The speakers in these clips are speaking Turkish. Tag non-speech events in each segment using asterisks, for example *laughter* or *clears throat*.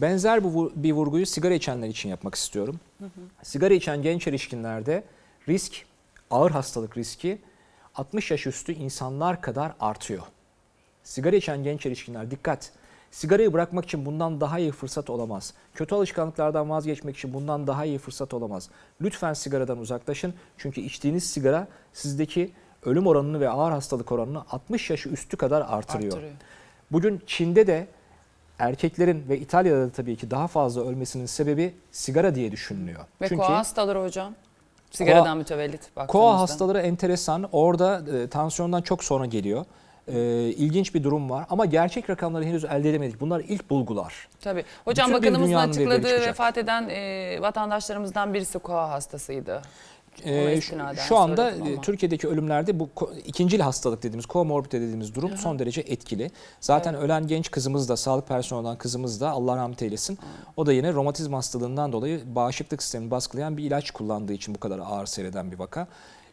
Benzer bu, bir vurguyu sigara içenler için yapmak istiyorum. Hı hı. Sigara içen genç erişkinlerde risk, ağır hastalık riski 60 yaş üstü insanlar kadar artıyor. Sigara içen genç erişkinler dikkat. Sigarayı bırakmak için bundan daha iyi fırsat olamaz. Kötü alışkanlıklardan vazgeçmek için bundan daha iyi fırsat olamaz. Lütfen sigaradan uzaklaşın. Çünkü içtiğiniz sigara sizdeki ölüm oranını ve ağır hastalık oranını 60 yaş üstü kadar artırıyor. artırıyor. Bugün Çin'de de erkeklerin ve İtalya'da da tabii ki daha fazla ölmesinin sebebi sigara diye düşünülüyor. Ve Çünkü, koa hastaları hocam. Sigaradan koa, mütevellit Koa hastaları enteresan. Orada e, tansiyondan çok sonra geliyor. E, ilginç bir durum var ama gerçek rakamları henüz elde edemedik. Bunlar ilk bulgular. Tabii. Hocam Bütün bakanımızın açıkladığı vefat eden e, vatandaşlarımızdan birisi koa hastasıydı. Ee, şu, anda e, Türkiye'deki ölümlerde bu ikincil hastalık dediğimiz, komorbide dediğimiz durum Hı son derece etkili. Zaten evet. ölen genç kızımız da, sağlık personeli olan kızımız da Allah rahmet eylesin. O da yine romatizm hastalığından dolayı bağışıklık sistemini baskılayan bir ilaç kullandığı için bu kadar ağır seyreden bir vaka.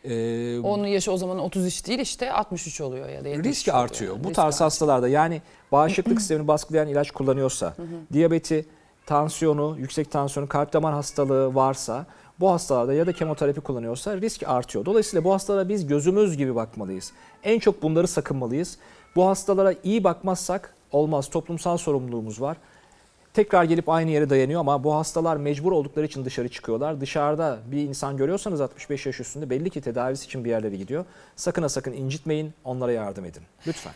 Ee, Onun yaşı o zaman 33 değil işte 63 oluyor ya da 73 Risk artıyor. Yani. Bu risk tarz artıyor. hastalarda yani bağışıklık *clears throat* sistemini baskılayan ilaç kullanıyorsa, diyabeti, tansiyonu, yüksek tansiyonu, kalp damar hastalığı varsa bu hastalarda ya da kemoterapi kullanıyorsa risk artıyor. Dolayısıyla bu hastalara biz gözümüz gibi bakmalıyız. En çok bunları sakınmalıyız. Bu hastalara iyi bakmazsak olmaz. Toplumsal sorumluluğumuz var. Tekrar gelip aynı yere dayanıyor ama bu hastalar mecbur oldukları için dışarı çıkıyorlar. Dışarıda bir insan görüyorsanız 65 yaş üstünde belli ki tedavisi için bir yerlere gidiyor. Sakın ha sakın incitmeyin, onlara yardım edin. Lütfen.